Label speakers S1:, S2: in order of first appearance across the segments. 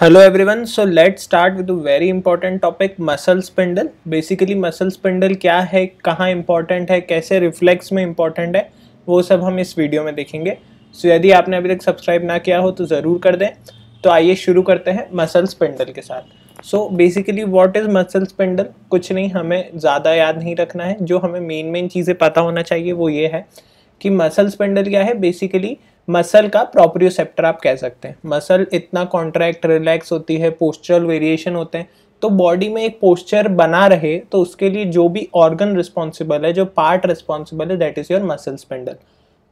S1: Hello everyone so let start with a very important topic muscle spindle basically muscle spindle क्या है कहाँ important है कैसे reflex में इंपॉर्टेंट है वो सब हम इस वीडियो में देखेंगे सो so, यदि आपने अभी तक सब्सक्राइब ना किया हो तो ज़रूर कर दें तो आइए शुरू करते हैं मसल स्पिंडल के साथ so basically what is muscle spindle कुछ नहीं हमें ज़्यादा याद नहीं रखना है जो हमें मेन मेन चीज़ें पता होना चाहिए वो ये है कि मसल स्पिंडल क्या है बेसिकली मसल का प्रोप्रियोसेप्टर आप कह सकते हैं मसल इतना कॉन्ट्रैक्ट रिलैक्स होती है पोस्चरल वेरिएशन होते हैं तो बॉडी में एक पोस्चर बना रहे तो उसके लिए जो भी ऑर्गन रिस्पॉन्सिबल है जो पार्ट रिस्पॉन्सिबल है that is your muscle spindle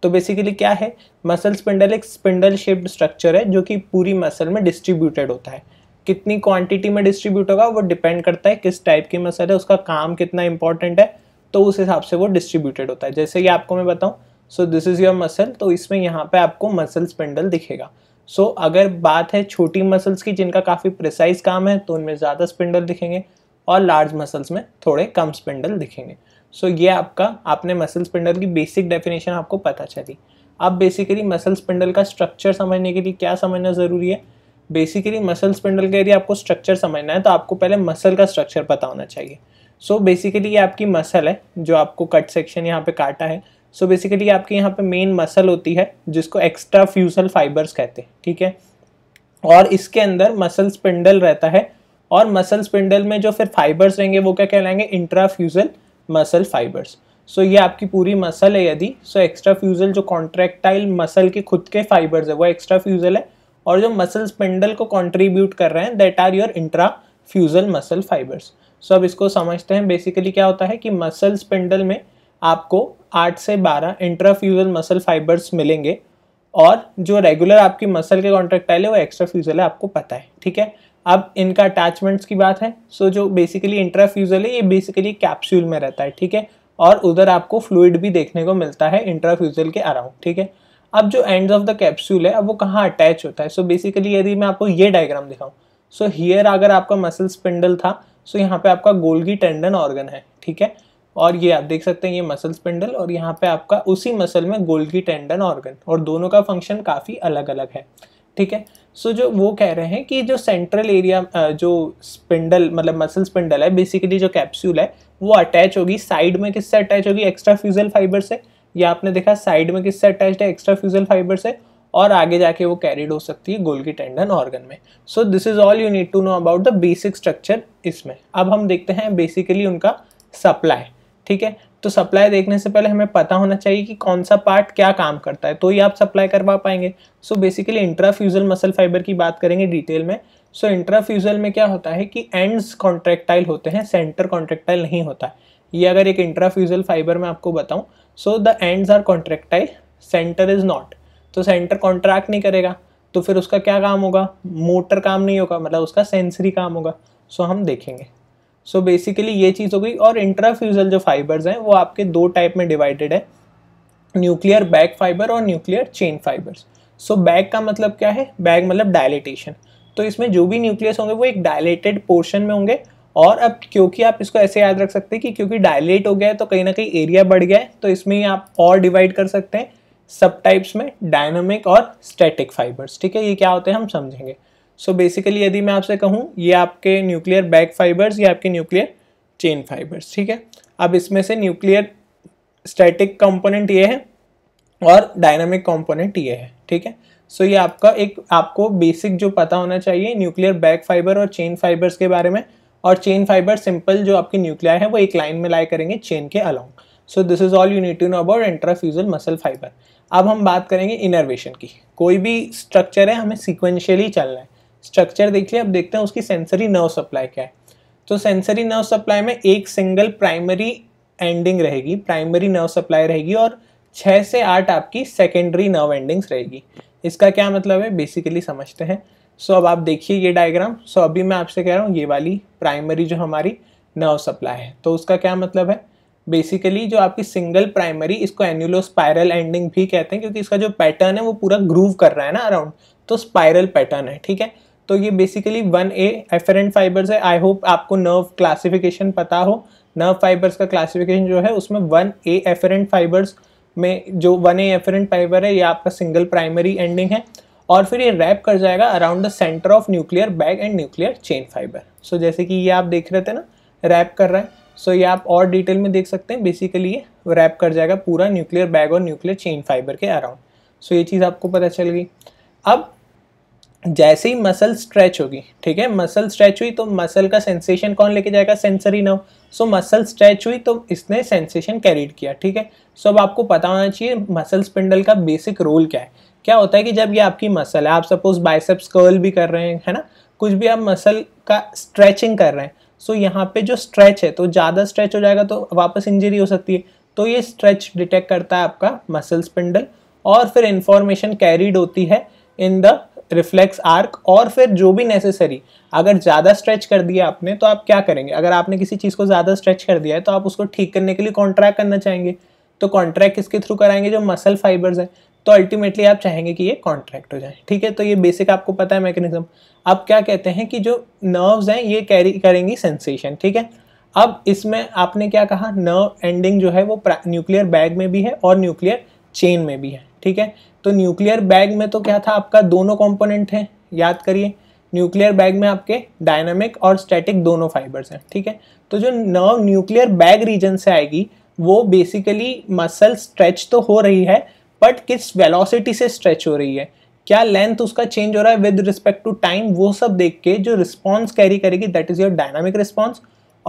S1: तो बेसिकली क्या है मसल स्पिंडल एक स्पिंडल शेप्ड स्ट्रक्चर है जो कि पूरी मसल में डिस्ट्रीब्यूटेड होता है कितनी क्वांटिटी में डिस्ट्रीब्यूट होगा वो डिपेंड करता है किस टाइप की मसल है उसका काम कितना इंपॉर्टेंट है तो उस हिसाब से वो डिस्ट्रीब्यूटेड होता है जैसे कि आपको मैं बताऊँ so this is your muscle तो इसमें यहाँ पे आपको मसल स्पिंडल दिखेगा सो so, अगर बात है छोटी मसल्स की जिनका काफ़ी प्रिसाइज काम है तो उनमें ज़्यादा स्पिंडल दिखेंगे और लार्ज मसल्स में थोड़े कम स्पिंडल दिखेंगे सो so, ये आपका आपने मसल स्पिंडल की बेसिक डेफिनेशन आपको पता चली अब बेसिकली मसल स्पिंडल का स्ट्रक्चर समझने के लिए क्या समझना ज़रूरी है बेसिकली मसल स्पिंडल के यदि आपको स्ट्रक्चर समझना है तो आपको पहले मसल का स्ट्रक्चर पता होना चाहिए सो so, बेसिकली ये आपकी मसल है जो आपको कट सेक्शन यहाँ पे काटा है सो बेसिकली आपके यहाँ पे मेन मसल होती है जिसको एक्स्ट्रा फ्यूसल फाइबर्स कहते हैं ठीक है और इसके अंदर मसल स्पिंडल रहता है और मसल स्पिंडल में जो फिर फाइबर्स रहेंगे वो क्या कहलाएंगे इंट्राफ्यूजल मसल फाइबर्स सो ये आपकी पूरी मसल है यदि सो एक्स्ट्रा फ्यूजल जो कॉन्ट्रैक्टाइल मसल के खुद के फाइबर्स है वो एक्स्ट्रा फ्यूजल है और जो मसल स्पिंडल को कॉन्ट्रीब्यूट कर रहे हैं that are your intra fusal muscle fibres so अब इसको समझते हैं बेसिकली क्या होता है कि मसल स्पिंडल में आपको 8 से 12 इंट्राफ्यूजल मसल फाइबर्स मिलेंगे और जो रेगुलर आपकी मसल के कॉन्ट्रेक्टाइल है वो एक्स्ट्रा फ्यूजल है आपको पता है ठीक है अब इनका अटैचमेंट्स की बात है सो जो बेसिकली इंट्राफ्यूजल है ये बेसिकली कैप्सूल में रहता है ठीक है और उधर आपको फ्लूड भी देखने को मिलता है इंट्राफ्यूजल के अराउंड ठीक है अब जो एंड्स ऑफ द कैप्सूल है अब वो कहाँ अटैच होता है सो बेसिकली यदि मैं आपको ये डायग्राम दिखाऊँ सो हियर अगर आपका मसल स्पिंडल था सो so यहाँ पे आपका गोल्गी टेंडन ऑर्गन है ठीक है और ये आप देख सकते हैं ये मसल स्पिंडल और यहाँ पे आपका उसी मसल में गोल्गी टेंडन ऑर्गन और दोनों का फंक्शन काफ़ी अलग अलग है ठीक है सो so, जो वो कह रहे हैं कि जो सेंट्रल एरिया जो स्पिंडल मतलब मसल स्पिंडल है बेसिकली जो कैप्सूल है वो अटैच होगी साइड में किससे अटैच होगी एक्स्ट्रा फ्यूजल फाइबर से या आपने देखा साइड में किससे अटैच है एक्स्ट्रा फ्यूजल फाइबर से और आगे जाके वो कैरिड हो सकती है गोल्गी टेंडन ऑर्गन में so this is all you need to know about the basic structure इसमें अब हम देखते हैं बेसिकली उनका सप्लाई ठीक है तो सप्लाई देखने से पहले हमें पता होना चाहिए कि कौन सा पार्ट क्या काम करता है तो ही आप सप्लाई करवा पाएंगे so basically intrafusal muscle fibre की बात करेंगे डिटेल में सो इंट्राफ्यूजल में क्या होता है कि एंड्स कॉन्ट्रेक्टाइल होते हैं सेंटर कॉन्ट्रेक्टाइल नहीं होता ये अगर एक इंट्राफ्यूजल फाइबर में आपको बताऊँ so the end are contractile centre is not तो सेंटर कॉन्ट्रैक्ट नहीं करेगा तो फिर उसका क्या काम होगा मोटर काम नहीं होगा मतलब उसका सेंसरी काम होगा सो so, हम देखेंगे सो so बेसिकली ये चीज़ हो गई और इंट्राफ्यूजल जो फाइबर्स हैं वो आपके दो टाइप में डिवाइडेड है न्यूक्लियर बैक फाइबर और nuclear chain fibres so bag का मतलब क्या है बैग मतलब डायलिटेशन तो इसमें जो भी न्यूक्लियस होंगे वो एक डायलेटेड पोर्शन में होंगे और अब क्योंकि आप इसको ऐसे याद रख सकते हैं कि क्योंकि डायलेट हो गया है तो कहीं ना कहीं एरिया बढ़ गया है तो इसमें आप और डिवाइड कर सकते हैं सब टाइप्स में डायनामिक और स्टैटिक फाइबर्स ठीक है ये क्या होते हैं हम समझेंगे सो बेसिकली यदि मैं आपसे कहूँ ये आपके न्यूक्लियर बैक फाइबर्स या आपके न्यूक्लियर चेन फाइबर्स ठीक है अब इसमें से न्यूक्लियर स्टैटिक कंपोनेंट ये है और डायनामिक कंपोनेंट ये है ठीक है सो so, ये आपका एक आपको बेसिक जो पता होना चाहिए न्यूक्लियर बैक फाइबर और चेन फाइबर्स के बारे में और चेन फाइबर सिंपल जो आपकी न्यूक्लियर है वो एक लाइन में लाए करेंगे चेन के along so this is all you need to know about intrafusal muscle fibre अब हम बात करेंगे इनर्वेशन की कोई भी स्ट्रक्चर है हमें सिक्वेंशियली चलना है स्ट्रक्चर देख लिया अब देखते हैं उसकी सेंसरी नर्व सप्लाई क्या है तो सेंसरी नर्व सप्लाई में एक सिंगल प्राइमरी एंडिंग रहेगी प्राइमरी नर्व सप्लाई रहेगी और छः से आठ आपकी सेकेंडरी नर्व एंडिंग्स रहेगी इसका क्या मतलब है बेसिकली समझते हैं सो so, अब आप देखिए ये डायग्राम सो so, अभी मैं आपसे कह रहा हूँ ये वाली प्राइमरी जो हमारी नर्व सप्लाई है तो उसका क्या मतलब है बेसिकली जो आपकी सिंगल प्राइमरी इसको एन्यूलो स्पायरल एंडिंग भी कहते हैं क्योंकि इसका जो पैटर्न है वो पूरा ग्रूव कर रहा है ना अराउंड तो स्पायरल पैटर्न है ठीक है तो ये basically one A afferent fibres है आई होप आपको नर्व क्लासिफिकेशन पता हो नर्व फाइबर्स का क्लासिफिकेशन जो है उसमें वन ए एफरेंट फाइबर्स में जो वन ए एफरेंट फाइबर है ये आपका सिंगल प्राइमरी एंडिंग है और फिर ये रैप कर जाएगा around the centre of nuclear bag and nuclear chain fibre so जैसे कि ये आप देख रहे थे ना रैप कर रहा है सो so, ये आप और डिटेल में देख सकते हैं बेसिकली ये रैप कर जाएगा पूरा न्यूक्लियर बैग और न्यूक्लियर चेन फाइबर के अराउंड सो so, ये चीज़ आपको पता चल गई अब जैसे ही मसल स्ट्रेच होगी ठीक है मसल स्ट्रेच हुई तो मसल का सेंसेशन कौन लेके जाएगा sensory nerve so muscle stretch हुई तो इसने सेंसेशन कैरीड किया ठीक है सो अब आपको पता होना चाहिए मसल स्पिंडल का बेसिक रोल क्या है क्या होता है कि जब ये आपकी मसल है आप सपोज बाइसेप्स कर्ल भी कर रहे हैं है ना कुछ भी आप मसल का स्ट्रेचिंग कर रहे हैं सो so, यहाँ पे जो स्ट्रेच है तो ज़्यादा स्ट्रेच हो जाएगा तो वापस इंजरी हो सकती है तो ये स्ट्रेच डिटेक्ट करता है आपका मसल स्पिंडल और फिर इंफॉर्मेशन कैरीड होती है इन द रिफ्लेक्स आर्क और फिर जो भी नेसेसरी अगर ज़्यादा स्ट्रेच कर दिया आपने तो आप क्या करेंगे अगर आपने किसी चीज़ को ज़्यादा स्ट्रेच कर दिया है तो आप उसको ठीक करने के लिए कॉन्ट्रैक्ट करना चाहेंगे तो कॉन्ट्रैक्ट किसके थ्रू कराएंगे जो मसल फाइबर्स हैं तो अल्टीमेटली आप चाहेंगे कि ये कॉन्ट्रैक्ट हो जाए ठीक है तो ये बेसिक आपको पता है मैकेनिज्म अब क्या कहते हैं कि जो नर्व्स हैं ये कैरी करेंगी सेंसेशन ठीक है अब इसमें आपने क्या कहा नर्व एंडिंग जो है वो न्यूक्लियर बैग में भी है और न्यूक्लियर चेन में भी है ठीक है तो न्यूक्लियर बैग में तो क्या था आपका दोनों कॉम्पोनेंट हैं याद करिए न्यूक्लियर बैग में आपके डायनामिक और स्टैटिक दोनों फाइबर्स हैं ठीक है तो जो नर्व न्यूक्लियर बैग रीजन से आएगी वो बेसिकली मसल स्ट्रेच तो हो रही है बट किस वेलोसिटी से स्ट्रेच हो रही है क्या लेंथ उसका चेंज हो रहा है विद रिस्पेक्ट टू टाइम वो सब देख के जो रिस्पॉन्स कैरी करेगी that is your dynamic response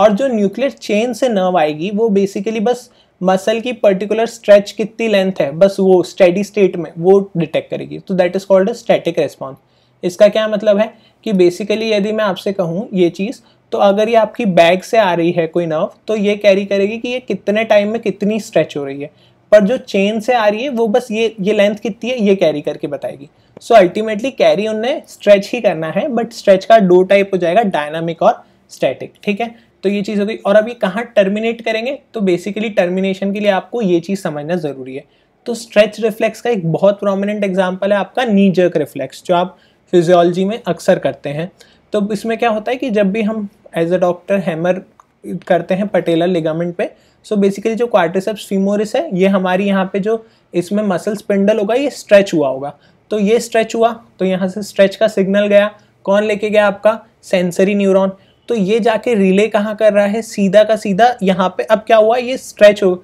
S1: और जो न्यूक्लियर चेन से नर्व आएगी वो बेसिकली बस मसल की पर्टिकुलर स्ट्रेच कितनी लेंथ है बस वो स्टेडी स्टेट में वो डिटेक्ट करेगी तो that is called static response इसका क्या मतलब है कि बेसिकली यदि मैं आपसे कहूँ ये चीज़ तो अगर ये आपकी बैग से आ रही है कोई नर्व तो ये कैरी करेगी कि ये कितने टाइम में कितनी स्ट्रेच हो रही है पर जो चेन से आ रही है वो बस ये ये लेंथ कितनी है ये कैरी करके बताएगी सो अल्टीमेटली कैरी उनने स्ट्रेच ही करना है बट स्ट्रेच का दो टाइप हो जाएगा डायनामिक और स्टैटिक ठीक है तो ये चीज़ हो गई और अभी कहाँ टर्मिनेट करेंगे तो बेसिकली टर्मिनेशन के लिए आपको ये चीज़ समझना ज़रूरी है तो स्ट्रेच रिफ्लेक्स का एक बहुत प्रोमिनेंट एग्जाम्पल है आपका नी जर्क रिफ्लेक्स जो आप फिजियोलॉजी में अक्सर करते हैं तो इसमें क्या होता है कि जब भी हम एज अ डॉक्टर हैमर करते हैं पटेलर लिगामेंट पे सो बेसिकली जो क्वार्टिसेप्स फीमोरिस है ये हमारी यहाँ पे जो इसमें मसल स्पिंडल होगा ये स्ट्रेच हुआ होगा तो ये स्ट्रेच हुआ तो यहाँ से स्ट्रेच का सिग्नल गया कौन लेके गया आपका सेंसरी न्यूरॉन तो ये जाके रिले कहाँ कर रहा है सीधा का सीधा यहाँ पे अब क्या हुआ ये स्ट्रेच हो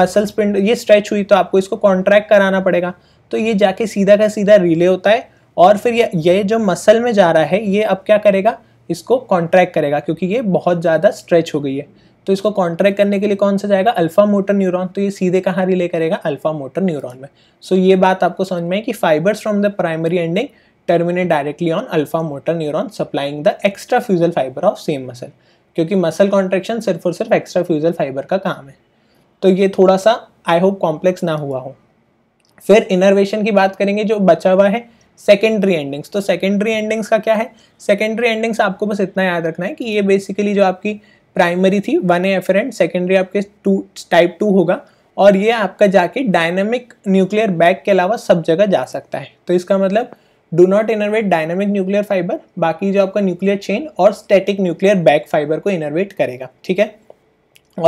S1: मसल्स पिंड ये स्ट्रेच हुई तो आपको इसको कॉन्ट्रैक्ट कराना पड़ेगा तो ये जाके सीधा का सीधा रिले होता है और फिर ये ये जो मसल में जा रहा है ये अब क्या करेगा इसको कॉन्ट्रैक्ट करेगा क्योंकि ये बहुत ज़्यादा स्ट्रेच हो गई है तो इसको कॉन्ट्रैक्ट करने के लिए कौन सा जाएगा अल्फा मोटर न्यूरॉन तो ये सीधे कहाँ रिले करेगा अल्फा मोटर न्यूरॉन में सो so, ये बात आपको समझ में आई कि fibres from the primary ending terminate directly on alpha motor neuron supplying the fusal fiber of same muscle क्योंकि मसल कॉन्ट्रेक्शन सिर्फ और सिर्फ एक्स्ट्रा फ्यूजल फाइबर का काम है तो ये थोड़ा सा आई होप कॉम्प्लेक्स ना हुआ हो फिर इनर्वेशन की बात करेंगे जो बचा हुआ है सेकेंडरी एंडिंग्स तो सेकेंडरी एंडिंग्स का क्या है सेकेंडरी एंडिंग्स आपको बस इतना याद रखना है कि ये बेसिकली जो आपकी प्राइमरी थी वन एफरेंट सेकेंडरी आपके टू टाइप टू होगा और ये आपका जाके डायनेमिक न्यूक्लियर बैग के अलावा सब जगह जा सकता है तो इसका मतलब do not innervate dynamic nuclear fibre बाकी जो आपका न्यूक्लियर चेन और स्टेटिक न्यूक्लियर बैक फाइबर को इनरवेट करेगा ठीक है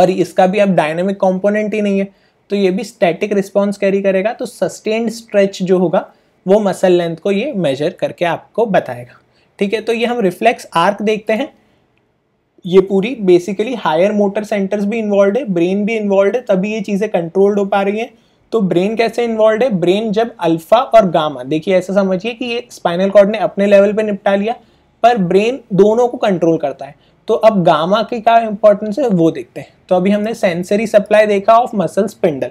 S1: और इसका भी अब डायनामिक कॉम्पोनेंट ही नहीं है तो ये भी स्टैटिक रिस्पॉन्स कैरी करेगा तो सस्टेन्ड स्ट्रेच जो होगा वो मसल लेंथ को ये मेजर करके आपको बताएगा ठीक है तो ये हम रिफ्लेक्स आर्क देखते हैं ये पूरी बेसिकली हायर मोटर सेंटर्स भी इन्वॉल्व है ब्रेन भी इन्वॉल्व है तभी ये चीज़ें कंट्रोल्ड हो पा रही हैं तो ब्रेन कैसे इन्वॉल्व है ब्रेन जब अल्फा और गामा देखिए ऐसा समझिए कि ये स्पाइनल कॉर्ड ने अपने लेवल पे निपटा लिया पर ब्रेन दोनों को कंट्रोल करता है तो अब गामा की क्या इंपॉर्टेंस है वो देखते हैं तो अभी हमने सेंसरी सप्लाई देखा ऑफ मसल स्पिंडल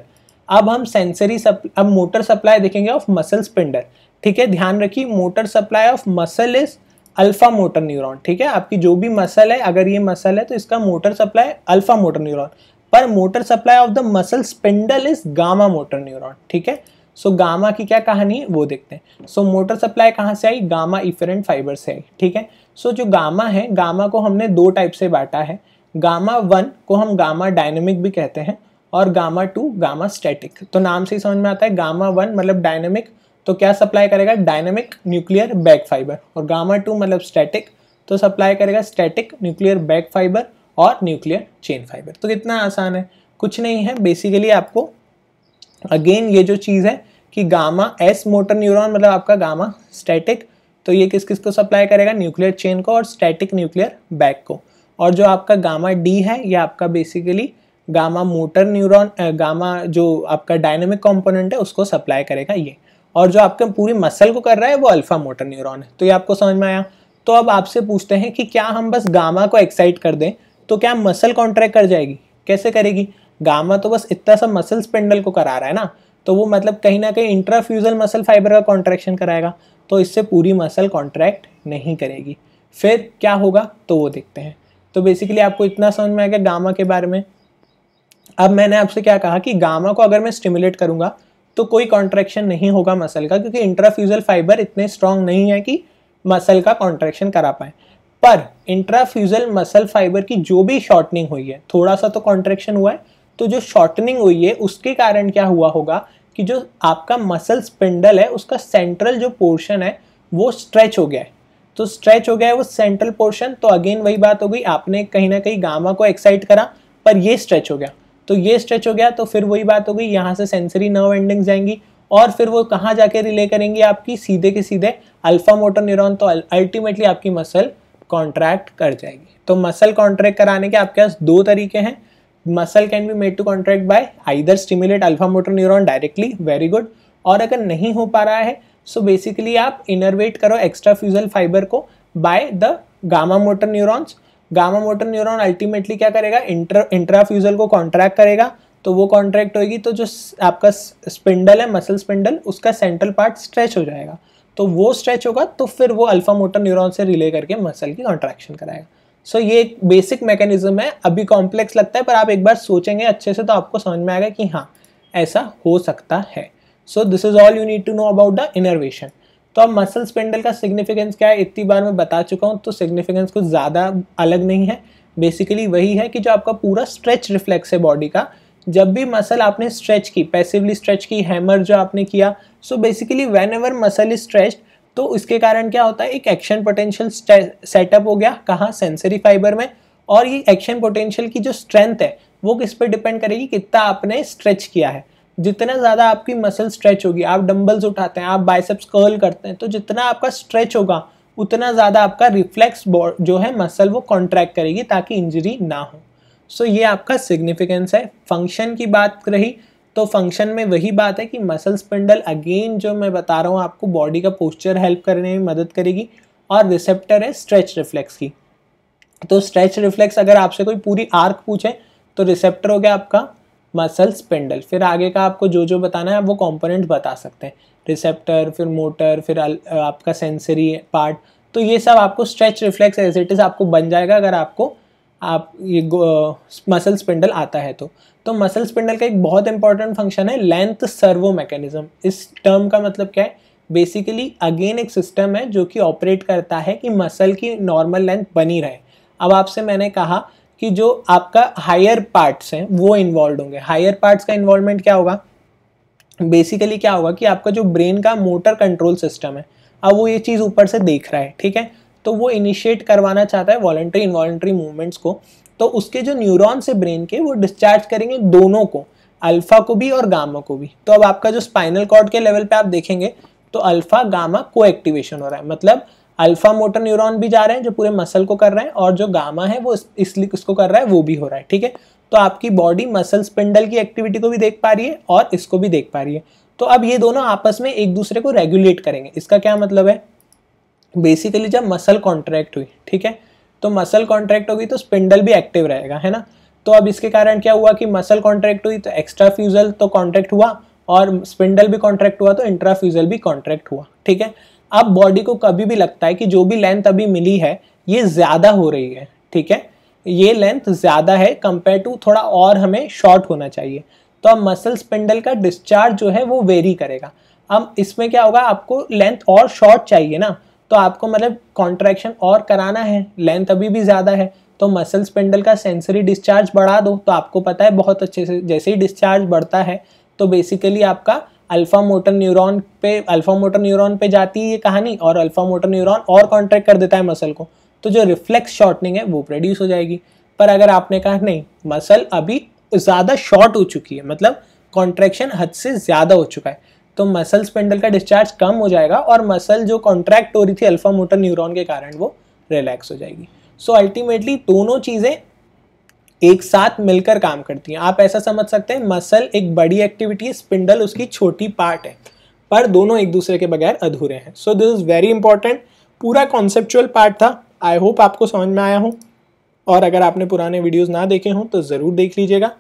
S1: अब हम सेंसरी सप अब मोटर सप्लाई देखेंगे ऑफ मसल स्पिंडल ठीक है ध्यान रखिए motor supply of muscle is alpha motor neuron ठीक है आपकी जो भी मसल है अगर ये मसल है तो इसका motor supply alpha motor neuron पर motor supply of the muscle spindle is gamma motor neuron ठीक है सो so, गामा की क्या कहानी है वो देखते हैं सो मोटर सप्लाई कहाँ से आई गामा इफरेंट फाइबर से आई ठीक है सो so, जो गामा है गामा को हमने दो टाइप से बांटा है गामा वन को हम गामा डायनेमिक भी कहते हैं और गामा टू गामा स्टैटिक तो नाम से ही समझ में आता है गामा वन मतलब डायनेमिक तो क्या सप्लाई करेगा डायनेमिक न्यूक्लियर बैक फाइबर और गामा टू मतलब स्टैटिक तो सप्लाई करेगा स्टैटिक न्यूक्लियर बैक फाइबर और न्यूक्लियर चेन फाइबर तो कितना आसान है कुछ नहीं है बेसिकली आपको अगेन ये जो चीज़ है कि गामा एस मोटर न्यूरॉन मतलब आपका गामा स्टैटिक तो ये किस किस को सप्लाई करेगा न्यूक्लियर चेन को और स्टैटिक न्यूक्लियर बैक को और जो आपका गामा डी है ये आपका basically gamma motor neuron gamma जो आपका डायनेमिक कंपोनेंट है उसको सप्लाई करेगा ये और जो आपके पूरी मसल को कर रहा है वो अल्फा मोटर न्यूरॉन है तो ये आपको समझ में आया तो अब आपसे पूछते हैं कि क्या हम बस गामा को एक्साइट कर दें तो क्या मसल कॉन्ट्रैक्ट कर जाएगी कैसे करेगी गामा तो बस इतना सा मसल स्पेंडल को करा रहा है ना तो वो मतलब कहीं ना कहीं इंट्राफ्यूजल मसल फाइबर का कॉन्ट्रैक्शन कराएगा तो इससे पूरी मसल कॉन्ट्रैक्ट नहीं करेगी फिर क्या होगा तो वो देखते हैं तो बेसिकली आपको इतना समझ में आ गया गामा के बारे में अब मैंने आपसे क्या कहा कि गामा को अगर मैं स्टिमुलेट करूँगा तो कोई कॉन्ट्रैक्शन नहीं होगा मसल का क्योंकि इंट्राफ्यूजल फाइबर इतने स्ट्रांग नहीं है कि मसल का कॉन्ट्रैक्शन करा पाए पर इंट्राफ्यूजल मसल फाइबर की जो भी शॉर्टनिंग हुई है थोड़ा सा तो कॉन्ट्रेक्शन हुआ है तो जो शॉर्टनिंग हुई है उसके कारण क्या हुआ होगा कि जो आपका मसल स्पिंडल है उसका सेंट्रल जो पोर्शन है वो स्ट्रेच हो गया है तो स्ट्रेच हो गया है वो सेंट्रल पोर्शन तो अगेन वही बात हो गई आपने कहीं ना कहीं गामा को एक्साइट करा पर ये स्ट्रेच हो गया तो ये स्ट्रेच हो गया तो फिर वही बात हो गई यहाँ से सेंसरी नर्व एंडिंग्स जाएंगी और फिर वो कहाँ जाके रिले करेंगी आपकी सीधे के सीधे अल्फा मोटर न्यूरॉन तो अल्टीमेटली आपकी मसल कॉन्ट्रैक्ट कर जाएगी तो मसल कॉन्ट्रैक्ट कराने के आपके पास दो तरीके हैं muscle can be made to contract by either stimulate alpha motor neuron directly very good और अगर नहीं हो पा रहा है सो so बेसिकली आप इनरवेट करो एक्स्ट्रा फ्यूजल फाइबर को by the gamma motor neurons gamma motor neuron ultimately क्या करेगा इंट्रा इंट्राफ्यूजल को कॉन्ट्रैक्ट करेगा तो वो कॉन्ट्रैक्ट होगी तो जो आपका स्पिंडल है मसल स्पिंडल उसका सेंट्रल पार्ट स्ट्रेच हो जाएगा तो वो स्ट्रेच होगा तो फिर वो अल्फा मोटर न्यूरॉन से रिले करके मसल की कॉन्ट्रैक्शन कराएगा सो so, ये एक बेसिक मैकेनिज्म है अभी कॉम्प्लेक्स लगता है पर आप एक बार सोचेंगे अच्छे से तो आपको समझ में आएगा कि हाँ ऐसा हो सकता है so this is all you need to know about the innervation तो अब मसल स्पेंडल का सिग्निफिकेंस क्या है इतनी बार मैं बता चुका हूँ तो सिग्निफिकेंस कुछ ज़्यादा अलग नहीं है बेसिकली वही है कि जो आपका पूरा स्ट्रेच रिफ्लेक्स है बॉडी का जब भी मसल आपने स्ट्रेच की पैसिवली स्ट्रेच की हैमर जो आपने किया so basically whenever muscle is stretch तो उसके कारण क्या होता है एक एक्शन पोटेंशियल सेटअप हो गया कहाँ सेंसरी फाइबर में और ये एक्शन पोटेंशियल की जो स्ट्रेंथ है वो किस पर डिपेंड करेगी कितना आपने स्ट्रेच किया है जितना ज़्यादा आपकी मसल स्ट्रेच होगी आप डंबल्स उठाते हैं आप बाइसेप्स कर्ल करते हैं तो जितना आपका स्ट्रेच होगा उतना ज़्यादा आपका रिफ्लेक्स जो है मसल वो कॉन्ट्रैक्ट करेगी ताकि इंजरी ना हो सो ये आपका सिग्निफिकेंस है फंक्शन की बात रही तो फंक्शन में वही बात है कि मसल स्पिंडल अगेन जो मैं बता रहा हूँ आपको बॉडी का पोस्चर हेल्प करने में मदद करेगी और रिसेप्टर है स्ट्रेच रिफ्लेक्स की तो स्ट्रेच रिफ्लेक्स अगर आपसे कोई पूरी आर्क पूछे तो रिसेप्टर हो गया आपका मसल स्पिंडल फिर आगे का आपको जो जो बताना है वो कॉम्पोनेंट बता सकते हैं रिसेप्टर फिर मोटर फिर आपका सेंसरी पार्ट तो ये सब आपको stretch reflex as it is आपको बन जाएगा अगर आपको आप ये मसल स्पिंडल आता है तो तो मसल स्पिंडल का एक बहुत इंपॉर्टेंट फंक्शन है लेंथ सर्वो मैकेनिज्म इस टर्म का मतलब क्या है बेसिकली अगेन एक सिस्टम है जो कि ऑपरेट करता है कि मसल की नॉर्मल लेंथ बनी रहे अब आपसे मैंने कहा कि जो आपका हायर पार्ट्स हैं वो इन्वॉल्व होंगे हायर पार्ट्स का इन्वॉल्वमेंट क्या होगा बेसिकली क्या होगा कि आपका जो ब्रेन का मोटर कंट्रोल सिस्टम है अब वो ये चीज़ ऊपर से देख रहा है ठीक है तो वो इनिशिएट करवाना चाहता है वॉलेंट्री इन्वॉलेंट्री मूवमेंट्स को तो उसके जो न्यूरॉन्स से ब्रेन के वो डिस्चार्ज करेंगे दोनों को अल्फा को भी और गामा को भी तो अब आपका जो स्पाइनल कॉर्ड के लेवल पे आप देखेंगे तो अल्फा गामा को एक्टिवेशन हो रहा है मतलब अल्फा मोटर न्यूरॉन भी जा रहे हैं जो पूरे मसल को कर रहे हैं और जो गामा है वो इसलिए इसको कर रहा है वो भी हो रहा है ठीक है तो आपकी बॉडी मसल स्पिंडल की एक्टिविटी को भी देख पा रही है और इसको भी देख पा रही है तो अब ये दोनों आपस में एक दूसरे को रेगुलेट करेंगे इसका क्या मतलब है बेसिकली जब मसल कॉन्ट्रैक्ट हुई ठीक है तो मसल कॉन्ट्रैक्ट होगी तो स्पिंडल भी एक्टिव रहेगा है ना तो अब इसके कारण क्या हुआ कि मसल कॉन्ट्रैक्ट हुई तो एक्स्ट्रा फ्यूजल तो कॉन्ट्रैक्ट हुआ और स्पिंडल भी कॉन्ट्रैक्ट हुआ तो इंट्रा फ्यूजल भी कॉन्ट्रैक्ट हुआ ठीक है अब बॉडी को कभी भी लगता है कि जो भी लेंथ अभी मिली है ये ज़्यादा हो रही है ठीक है ये लेंथ ज़्यादा है कंपेयर टू थोड़ा और हमें शॉर्ट होना चाहिए तो अब मसल स्पिंडल का डिस्चार्ज जो है वो वेरी करेगा अब इसमें क्या होगा आपको लेंथ और शॉर्ट चाहिए ना तो आपको मतलब कॉन्ट्रैक्शन और कराना है लेंथ अभी भी ज़्यादा है तो मसल स्पेंडल का सेंसरी डिस्चार्ज बढ़ा दो तो आपको पता है बहुत अच्छे से जैसे ही डिस्चार्ज बढ़ता है तो बेसिकली आपका अल्फा मोटर न्यूरॉन पे अल्फा मोटर न्यूरॉन पे जाती है ये कहानी और अल्फा मोटर न्यूरॉन और कॉन्ट्रैक्ट कर देता है मसल को तो जो रिफ्लेक्स शॉर्टनिंग है वो प्रोड्यूस हो जाएगी पर अगर आपने कहा नहीं मसल अभी ज़्यादा शॉर्ट हो चुकी है मतलब कॉन्ट्रैक्शन हद से ज़्यादा हो चुका है तो मसल स्पेंडल का डिस्चार्ज कम हो जाएगा और मसल जो कॉन्ट्रैक्ट हो रही थी अल्फा मोटर न्यूरॉन के कारण वो रिलैक्स हो जाएगी सो so अल्टीमेटली दोनों चीज़ें एक साथ मिलकर काम करती हैं आप ऐसा समझ सकते हैं मसल एक बड़ी एक्टिविटी है स्पिंडल उसकी छोटी पार्ट है पर दोनों एक दूसरे के बगैर अधूरे हैं so this is very important पूरा कॉन्सेप्चुअल पार्ट था आई होप आपको समझ में आया हो और अगर आपने पुराने वीडियोस ना देखे हों तो ज़रूर देख लीजिएगा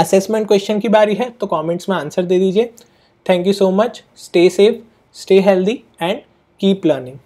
S1: असेसमेंट क्वेश्चन की बारी है तो कमेंट्स में आंसर दे दीजिए Thank you so much. Stay safe, stay healthy and keep learning.